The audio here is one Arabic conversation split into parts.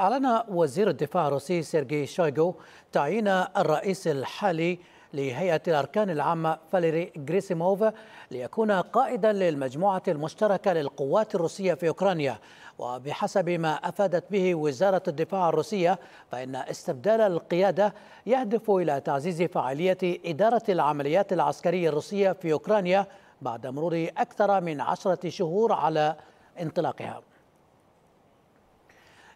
أعلن وزير الدفاع الروسي سيرجي شويغو تعيين الرئيس الحالي لهيئة الأركان العامة فاليري غريسيموف ليكون قائدا للمجموعة المشتركة للقوات الروسية في أوكرانيا وبحسب ما أفادت به وزارة الدفاع الروسية فإن استبدال القيادة يهدف إلى تعزيز فعالية إدارة العمليات العسكرية الروسية في أوكرانيا بعد مرور أكثر من عشرة شهور على انطلاقها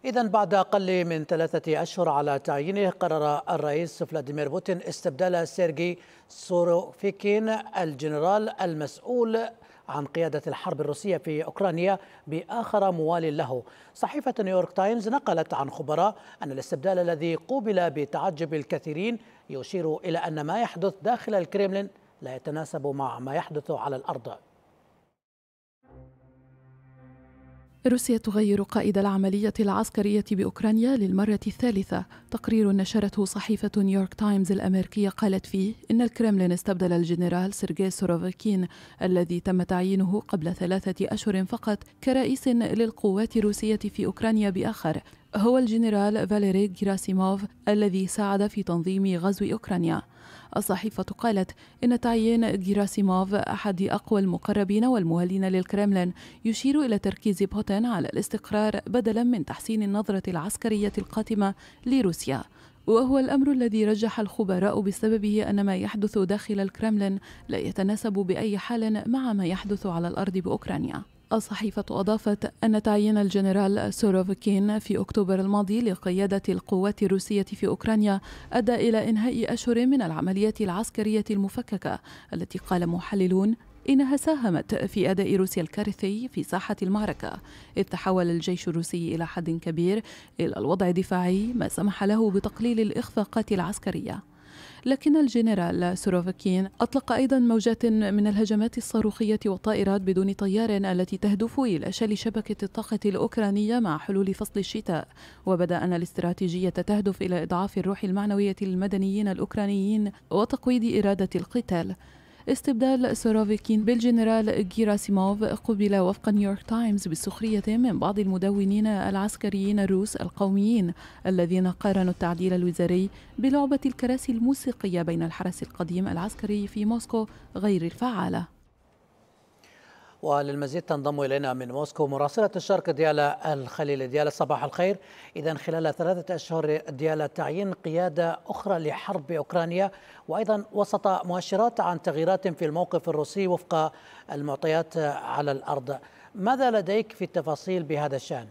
إذا بعد أقل من ثلاثة أشهر على تعيينه قرر الرئيس فلاديمير بوتين استبدال سيرجي سوروفيكين الجنرال المسؤول عن قيادة الحرب الروسية في أوكرانيا بآخر موال له صحيفة نيويورك تايمز نقلت عن خبراء أن الاستبدال الذي قوبل بتعجب الكثيرين يشير إلى أن ما يحدث داخل الكريملين لا يتناسب مع ما يحدث على الأرض روسيا تغير قائد العملية العسكرية بأوكرانيا للمرة الثالثة تقرير نشرته صحيفة نيويورك تايمز الأمريكية قالت فيه إن الكرملين استبدل الجنرال سيرجي سوروفيكين الذي تم تعيينه قبل ثلاثة أشهر فقط كرئيس للقوات الروسية في أوكرانيا بآخر هو الجنرال فاليري جراسيموف الذي ساعد في تنظيم غزو أوكرانيا الصحيفة قالت إن تعيين جراسيموف أحد أقوى المقربين والموالين للكرملين يشير إلى تركيز بوتين على الاستقرار بدلا من تحسين النظرة العسكرية القاتمة لروسيا وهو الأمر الذي رجح الخبراء بسببه أن ما يحدث داخل الكرملين لا يتناسب بأي حال مع ما يحدث على الأرض بأوكرانيا الصحيفة أضافت أن تعيين الجنرال سوروفكين في أكتوبر الماضي لقيادة القوات الروسية في أوكرانيا أدى إلى إنهاء أشهر من العمليات العسكرية المفككة التي قال محللون إنها ساهمت في أداء روسيا الكارثي في ساحة المعركة إذ تحول الجيش الروسي إلى حد كبير إلى الوضع الدفاعي ما سمح له بتقليل الإخفاقات العسكرية لكن الجنرال سوروفكين أطلق أيضا موجات من الهجمات الصاروخية والطائرات بدون طيار التي تهدف إلى شل شبكة الطاقة الأوكرانية مع حلول فصل الشتاء وبدأ أن الاستراتيجية تهدف إلى إضعاف الروح المعنوية للمدنيين الأوكرانيين وتقويض إرادة القتال استبدال السرافيكين بالجنرال جيراسيموف قبل وفق نيويورك تايمز بسخرية من بعض المدونين العسكريين الروس القوميين الذين قارنوا التعديل الوزاري بلعبة الكراسي الموسيقية بين الحرس القديم العسكري في موسكو غير الفعالة وللمزيد تنضم إلينا من موسكو مراسلة الشرق ديالا الخليل ديالا صباح الخير إذا خلال ثلاثة أشهر ديالا تعيين قيادة أخرى لحرب أوكرانيا وأيضا وسط مؤشرات عن تغييرات في الموقف الروسي وفق المعطيات على الأرض ماذا لديك في التفاصيل بهذا الشأن؟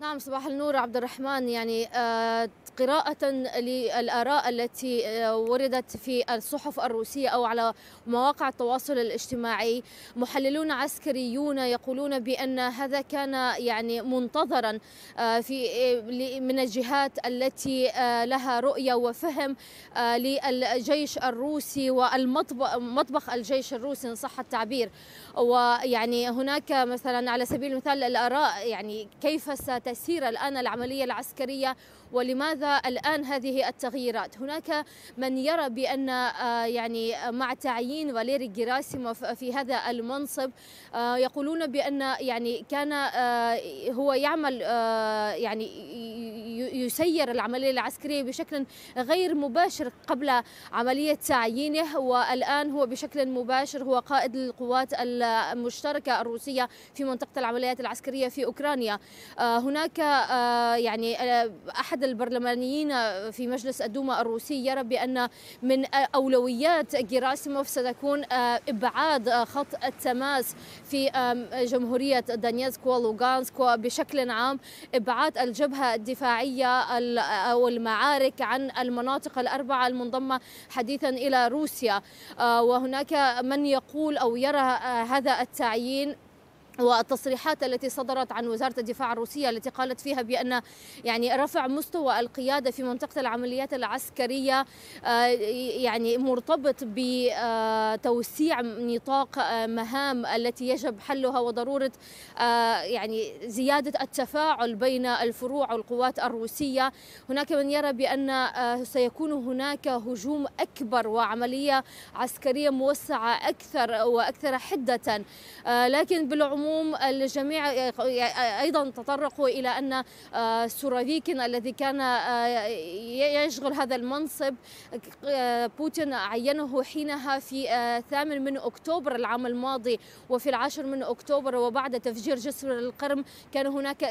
نعم صباح النور عبد الرحمن يعني آه، قراءة للآراء التي آه، وردت في الصحف الروسية أو على مواقع التواصل الاجتماعي محللون عسكريون يقولون بأن هذا كان يعني منتظرا آه، في من الجهات التي لها رؤية وفهم للجيش الروسي ومطبخ الجيش الروسي إن صح التعبير ويعني هناك مثلا على سبيل المثال الآراء يعني كيف ست تسير الآن العملية العسكرية ولماذا الآن هذه التغييرات هناك من يرى بأن آه، يعني مع تعيين فاليري جيراسيموف في هذا المنصب آه، يقولون بأن يعني كان آه، هو يعمل يعني يسير العملية العسكرية بشكل غير مباشر قبل عملية تعيينه والآن هو بشكل مباشر هو قائد القوات المشتركة الروسية في منطقة العمليات العسكرية في أوكرانيا هناك هناك آه، يعني آه، احد البرلمانيين آه، في مجلس الدوما الروسي يرى بان من اولويات جيراسيموف ستكون ابعاد خط التماس في جمهوريه دانيسك ولوغانسك وبشكل عام ابعاد الجبهه الدفاعيه او المعارك عن المناطق الاربعه المنضمه حديثا الى روسيا وهناك من يقول او يرى هذا التعيين والتصريحات التي صدرت عن وزارة الدفاع الروسية التي قالت فيها بأن يعني رفع مستوى القيادة في منطقة العمليات العسكرية آه، يعني مرتبط بتوسيع نطاق آه، مهام التي يجب حلها وضرورة آه، يعني زيادة التفاعل بين الفروع والقوات الروسية هناك من يرى بأن سيكون هناك هجوم أكبر وعملية عسكرية موسعة أكثر وأكثر حدة لكن بالعموم العموم الجميع آه، آه، ايضا تطرقوا الى ان آه، سورافيكين الذي كان يشغل هذا المنصب بوتين عينه حينها في 8 من اكتوبر العام الماضي وفي العاشر من اكتوبر وبعد تفجير جسر القرم كان هناك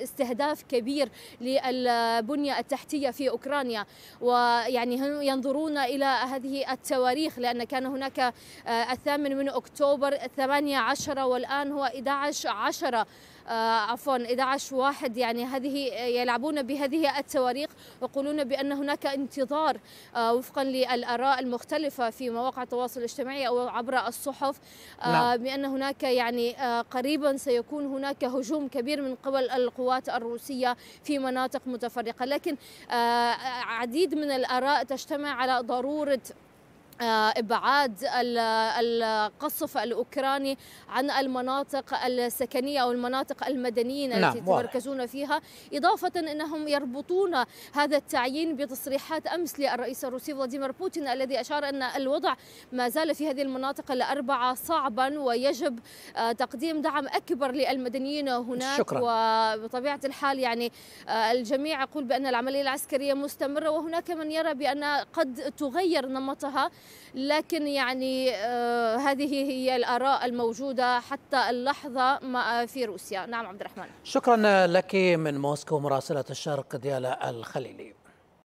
استهداف كبير للبنيه التحتيه في اوكرانيا ويعني ينظرون الى هذه التواريخ لان كان هناك الثامن من اكتوبر 18 والان هو 11 10 آه، عفوا 11 واحد يعني هذه آه، يلعبون بهذه التواريخ يقولون بأن هناك انتظار آه، وفقا للآراء المختلفة في مواقع التواصل الاجتماعي أو عبر الصحف نعم. بأن هناك يعني قريبا سيكون هناك هجوم كبير من قبل القوات الروسية في مناطق متفرقة لكن عديد من الآراء تجتمع على ضرورة آه، ابعاد القصف الاوكراني عن المناطق السكنيه او المناطق المدنيين نعم التي يتمركزون فيها اضافه انهم يربطون هذا التعيين بتصريحات امس للرئيس الروسي فلاديمير بوتين الذي اشار ان الوضع ما زال في هذه المناطق الاربعه صعبا ويجب آه، تقديم دعم اكبر للمدنيين هناك شكرا. وبطبيعه الحال يعني آه، الجميع يقول بان العمليه العسكريه مستمره وهناك من يرى بان قد تغير نمطها لكن يعني آه، هذه هي الآراء الموجودة حتى اللحظة آه، في روسيا نعم عبد الرحمن شكرا لك من موسكو مراسلة الشرق ديالا الخليلي